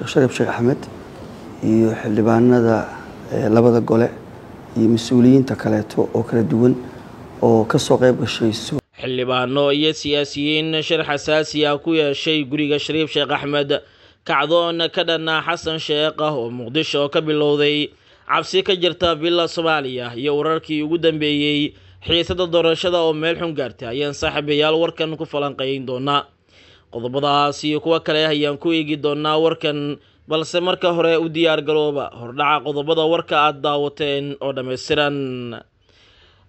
sheekh sharaf sheekh axmed iyo xildhibaanada eh, labada gole iyo mas-uuliyiinta kaleeto oo kala duwan oo kasoo qayb gashay xildhibaano iyo siyaasiyiin shir xasaasi ah ku yeeshay guriga shariif sheekh axmed kacdoon ka dhana xasan sheekh ah oo muqdisho ka bilowday cabsi ka jirta villa soomaaliya iyo wararkii ugu dambeeyey xiisada doorashada oo meel xun gaartay ayaan saaxiibayaal warkan ku falanqayn doonaa qodobadaas iyo kuwo kale ayaan ku eegi doonaa warkan balse marka hore u diyaargarooba hordhaca qodobada warka aada daawateen oo dhammaystiran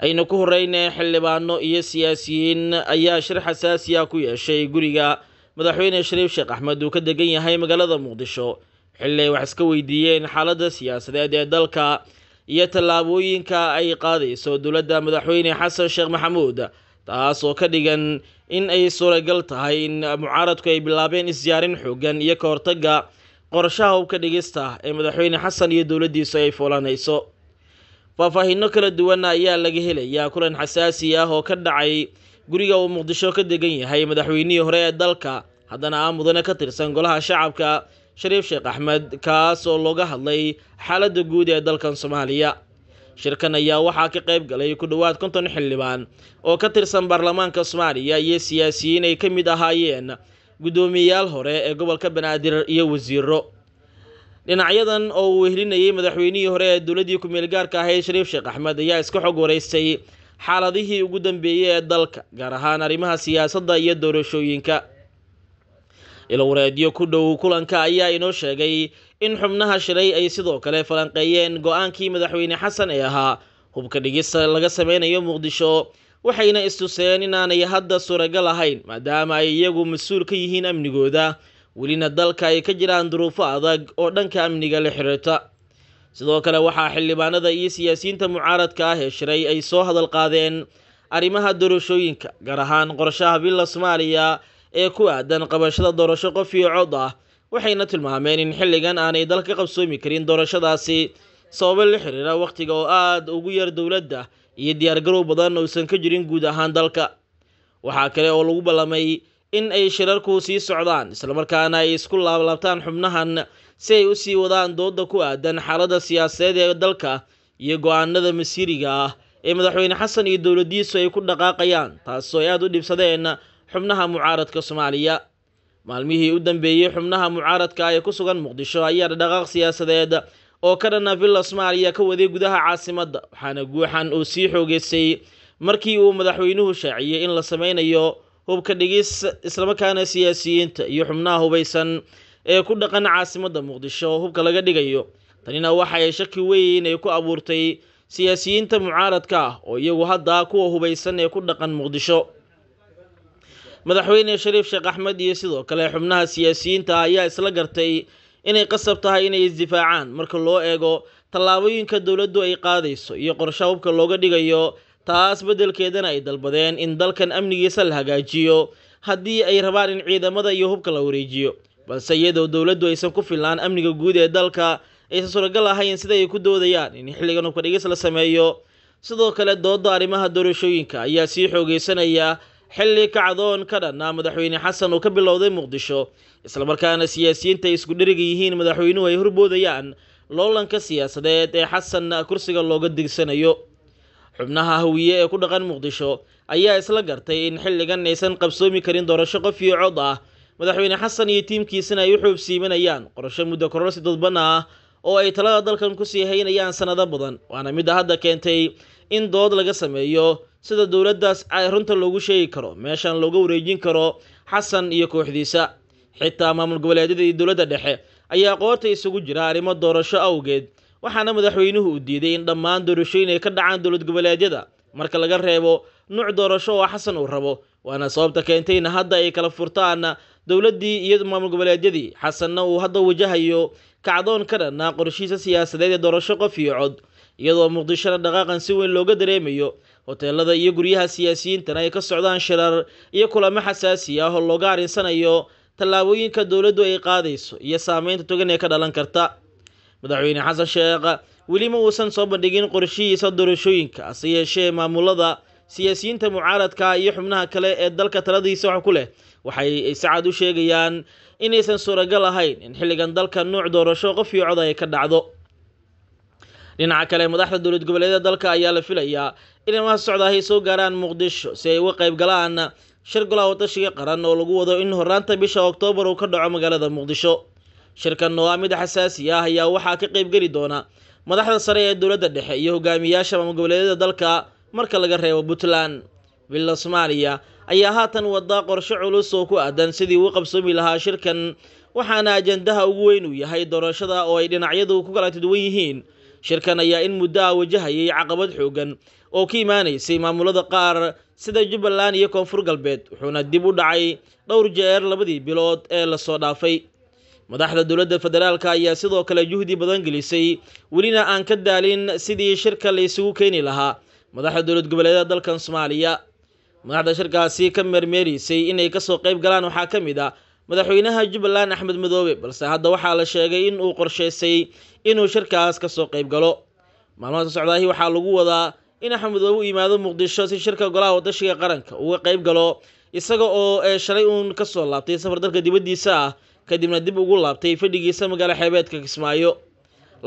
aynu ku horeyne xildhibaano iyo siyaasiyiin ayaa shir xasaasiya ku yeeshay guriga madaxweyne shariif sheekh axmed uu ka degan yahay magaalada muqdisho xilli ay wax iska weydiiyeen xaaladda siyaasadeed ee dalka iyo tallaabooyinka ay qaadayso dowladda madaxweyne xasan sheekh maxamuud taas oo ka dhigan in ay suuragal tahay in mucaaradku ay bilaabeen isdiyaarin xoogan iyo ka hortaga qorshaha hubka dhigista ee madaxweyne xasan iyo dowladdiisu ay fulanayso faahfaahinno kala duwana ayaa laga helayaa kulan xasaasi ah oo ka dhacay guriga uu muqdisho ka degan yahay madaxweynihii hore ee dalka haddana ah mudane ka tirsan golaha shacabka shariif sheekh axmed kaas oo looga hadlay xaaladda guud ee dalkan soomaaliya shirkan ayaa waxaa ka qayb galay ku dhowaad konton xildhibaan oo ka tirsan baarlamaanka soomaaliya iyo siyaasiyiin ay ka mid ahaayeen guddoomiyeyaal hore ee gobolka banaadir iyo wasiiro dhinacyadan oo uu wehlinayay madaxweynihii hore ee dowladii ku meelgaarka ahayd shariif sheekh axmed ayaa iska xog wareystay xaaladihii ugu dambeeyey ee dalka gaar ahaan arrimaha siyaasadda iyo doorashooyinka ilow raadiyo ku dhow kulanka ayaa inoo sheegay in xubnaha shiray ay sidoo kale falanqeeyeen go-aankii madaxweyne xasan ee ahaa hubka dhigista laga sameynayo muqdisho waxayna istuseen inaanay hadda suuragal ahayn maadaama ay iyagu mas-uul ka yihiin amnigooda welina dalka ay ka jiraan duruufo adag oo dhanka amniga la xiriirta sidoo kale waxaa xildhibaanada iyo siyaasiyiinta mucaaradka ah ee shiray ay soo hadal qaadeen arrimaha doorashooyinka gaar ahaan qorshaha billa soomaaliya ee ku aadan qabashada doorasho qof iyo cod ah waxayna tilmaameen in xilligan aanay dalka qabsoomi karin doorashadaasi sababo la xiriira wakhtiga oo aad ugu yar dowladda iyo diyaargarow badan uusan ka jirin guud ahaan dalka waxaa kale oo lagu ballamay in ay shirarku sii socdaan islamarkaana ay isku laablaabtaan xubnahan si ay usii wadaan dooda ku aadan xaaladda siyaasadeed ee dalka iyo go-aanada masiiriga ah ee madaxweyne xasan iyo dowladiisu ay ku dhaqaaqayaan taasoo ay aada u dhibsadeen xubnaha mucaaradka soomaaliya maalmihii u dambeeyey xubnaha mucaaradka ee ku sugan muqdisho ayaa dhadhaqaaq siyaasadeed oo ka dhana villa soomaaliya ka waday gudaha caasimadda waxaana guuxan uu sii xoogeysay markii uu madaxweynuhu shaaciyey in la samaynayo hubka dhigis islamarkaana siyaasiyiinta iyo xubnaha hubaysan ee ku dhaqan caasimadda muqdisho hubka laga dhigayo tanina waxa ay shaki weyn ay ku abuurtay siyaasiyiinta mucaaradka ah oo iyagu hadda kuwa hubaysan ee ku dhaqan muqdisho madaxweyne shariif sheekh axmed iyo sidoo kale xubnaha siyaasiyiinta ayaa isla gartay inay qasab tahay inay isdifaacaan marka loo eego tallaabooyinka dowladdu ay qaadayso iyo qorshe hubka looga dhigayo taas beddelkeedana ay dalbadeen in dalkan amnigiisa la hagaajiyo haddii ay rabaan in ciidamada iyo hubka la wareejiyo balse iyadoo dowladdu aysan ku filnaan amniga guud ee dalka aysan suragal ahayn sida ay ku doodayaan in xilligan hubka dhigis la sameeyo sidoo kale doodda arrimaha doorashooyinka ayaa sii xoogaysanaya xilli kacdoon ka dhanna madaxweyne xasan uu ka bilowday muqdisho islamarkaana siyaasiyiinta ay isku dheriga yihiin madaxweynuhu ay horboodayaan loolanka siyaasadeed ee xasan kursiga looga degsanayo xubnaha hawiye ee ku dhaqan muqdisho ayaa isla gartay in xilligan aysan qabsoomi karin doorasho qof iyo cod ah madaxweyne xasan iyo tiimkiisana ay u xoobsiimanayaan qorasho muddo kororsi dadbana ah oo ay talada dalkan ku sii haynayaan sannado badan waana midda hadda keentay in dood laga sameeyo sida dowladdaas runta loogu sheegi karo meeshaan looga wareejin karo xasan iyo kooxdiisa xitaa maamul goboleedyada iyo dowladda dhexe ayaa qoorta isugu jira arrimo doorasho awgeed waxaana madaxweynuhu u diiday in dhammaan doorashooyin ay ka dhacaan dowlad goboleedyada marka laga reebo nuuc doorasho oo xasan uu rabo waana sababta keentay in hadda ay kala furtaan dowladdii iyo maamul goboleedyadii xasanna uu hadda wajahayo kacdoon ka dhanna qorshihiisa siyaasadeed ee doorasho qof iyo cod iyadoo muqdishona dhaqaaqan si weyn looga dareemayo hoteelada iyo guryaha siyaasiyiintana ay ka socdaan shirar iyo kulamo xasaasi ah oo looga arrinsanayo tallaabooyinka dowladdu ay qaadayso iyo saameynta togan ee ka dhalan karta madaxweyne xasan sheekh weli ma uusan soo bandhigin qorshihiisa doorashooyinka hase yeeshee maamulada siyaasiyiinta mucaaradka iyo xubnaha kale ee dalka taladiisa wax ku leh waxay sacad u sheegayaan inaysan suuragal ahayn in xilligan dalka nuuc doorasho qof iyo cod ay ka dhacdo dhinaca kale madaxda dowlad goboleedyada dalka ayaa la filayaa in imaha socda ay soo gaaraan muqdisho si ay uga qayb galaan shir golaha wadashiga qaran oo lagu wado in horraanta bisha oktoobar uu ka dhaco magaalada muqdisho shirkan oo ah mid xasaasi ah ayaa waxaa ka qaybgeli doona madaxda sare ee dowladda dhexe iyo hogaamiyaasha maamul dalka marka laga reebo puntland villa soomaaliya ayaa haatan wadaa qorsho culus oo ku aadan sidii uu qabsoomi lahaa shirkan waxaana ajandaha ugu weyn uu yahay doorashada oo ay dhinacyadu ku kala tudwan yihiin shirkan ayaa in muddo ah wajahayay caqabad xoogan oo ka imaanaysay maamulada qaar sida jubbaland iyo koonfur galbeed wuxuuna dib u dhacay dhowr jeer labadii bilood ee lasoo dhaafay madaxda dowladda federaalk ayaa sidoo kale juhdi badan gelisay welina aan ka daalin sidii shirka laysugu keeni lahaa madaxda dowlad goboleeda dalkan soomaaliya madaxda shirkaasi ka meermeeraysay inay kasoo qayb galaan waxaa ka mid a ah madaxweynaha jubbaland axmed madoobe balse hadda waxaa la sheegay in uu qorsheysay inuu shirkaas ka soo qayb galo maalmaha soo socdaahi waxaa lagu wadaa in axmed madoobe u yimaado muqdisho si shirka golaha wadashiga qaranka uga qayb galo isaga oo ee eh, shalay uun kasoo laabtay safar dalka dibaddiisa ah kadibna dib ugu laabtay fadhigiisa magaalo xeebeedka kismaayo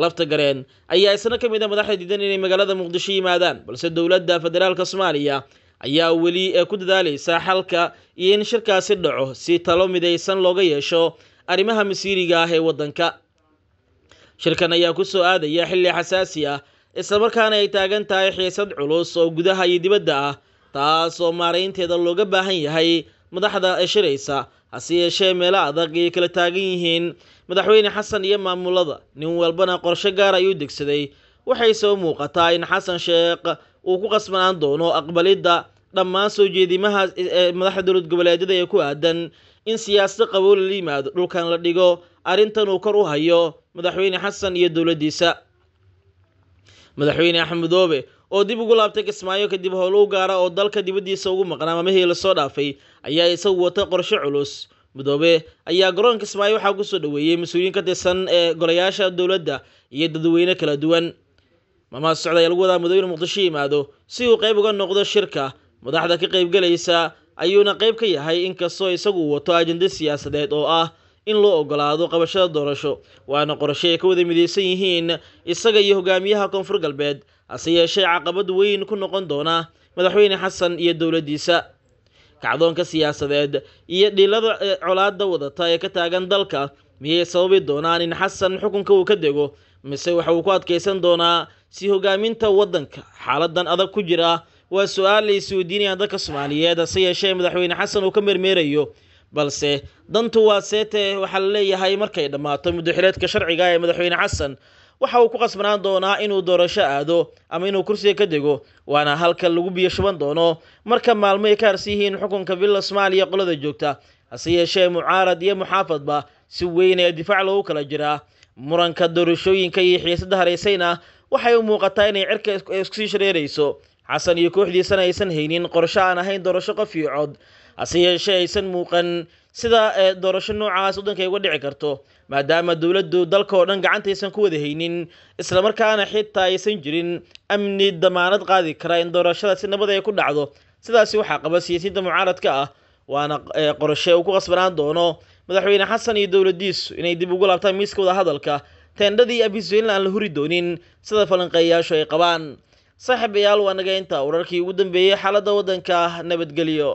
lafta gareen ayaa isna ka mid a ah madaxda diidan inay magaalada muqdisho yimaadaan balse dowladda federaalka soomaaliya ayaa weli ku dadaalaysa xalka iyo in shirkaasi dhaco si talo midaysan looga yeesho arrimaha masiiriga ah ee waddanka shirkan ayaa ku soo aadaya xilli xasaasi ah islamarkaana ay taagan tahay xiisad culus oo gudaha iyo dibadda ah taas oo maaraynteeda looga baahan yahay madaxda shiraysa hase yeeshee meelo adag ay kala taagan yihiin madaxweyne xasan iyo maamulada nin walbana qorsho gaar ayuu degsaday waxayse u muuqataa in xasan sheekh uu ku qasbanaan doono aqbalidda dhammaan soo jeedimaha eh, eh, madaxda dowlad goboleedyada ee ku aadan in siyaasado qaboola la yimaado dhulkan la dhigo arrintan uu kor u hayo madaxweyne xasan iyo dowladdiisa madaxweyne axmedoobe oo dib ugu laabtay kismaayo kadib howl u gaara oo dalka dibaddiisa ugu maqnaa mamihii lasoo dhaafay ayaa isagu wata qorshe culus mudoobe ayaa garoon kismaayo waxaa kusoo dhoweeyey mas-uuliyiin ka tirsan ee golayaasha dowladda iyo dadweyne kala duwan mamaas socda ayaa lagu wadaa mudoobe muqdisho yimaado si uu qayb uga noqdo shirka madaxda ka qaybgalaysa ayuuna qayb ka yahay inkastoo isagu wato ajendo siyaasadeed oo ah in loo ogolaado qabashada doorasho waana qorshe ay ka wada midaysan yihiin isaga iyo hogaamiyaha koonfur galbeed hase yeeshee caqabad weyn ku noqon doona madaxweyne xasan iyo dowladdiisa kacdoonka siyaasadeed iyo dhiilada e, colaadda wadata ee ka taagan dalka miyay sababi doonaan in xasan xukunka uu ka dego mise waxa uu ku adkaysan doonaa si hogaaminta waddanka xaaladan adag ku jira waa su-aal la isweydiinayaan dadka soomaaliyeed hase yeeshee madaxweyne xasan uu ka meermeerayo balse dantu waa seete waxaa la leeyahay markay dhammaato muddaxileedka sharciga ee madaxweyne xasan waxa uu ku qasbanaan doonaa inuu doorasho aado ama inuu kursiga ka dego waana halka lagu biyo shuban doono marka maalmo ay ka harsi yihiin xukunka villa soomaaliya qolada joogta hase yeeshee mucaarad iyo muxaafadba si weyn ee difaac loogu kala jiraa muranka doorashooyinka iyo xiisada haraysayna ah waxay u muuqataa inay cirka isku sii shareerayso xasan iyo kooxdiisana aysan haynin qorsho aan ahayn doorasho qof iyo cod hase yeeshee aysan muuqan sida eh, doorasho noocaas waddanka uga dhici karto maadaama dowladdu dalka oo dhan gacantaysan ku wada haynin islamarkaana xitaa aysan jirin amni damaanad qaadi kara in doorashada si nabad ah ay ku dhacdo sidaasi waxaa qaba siyaasiinta mucaaradka ah waana eh, qorshe uu ku qasbanaan doono madaxweyne xasan iyo dowladiisu inay dib ugu laabtaan miiska wada hadalka teendhadii abisweelin aan la huri doonin sida falanqeeyayaashu ay qabaan saaxiibayaal waa naga intaa wararkii ugu dambeeyey xaaladda waddanka nabadgelyo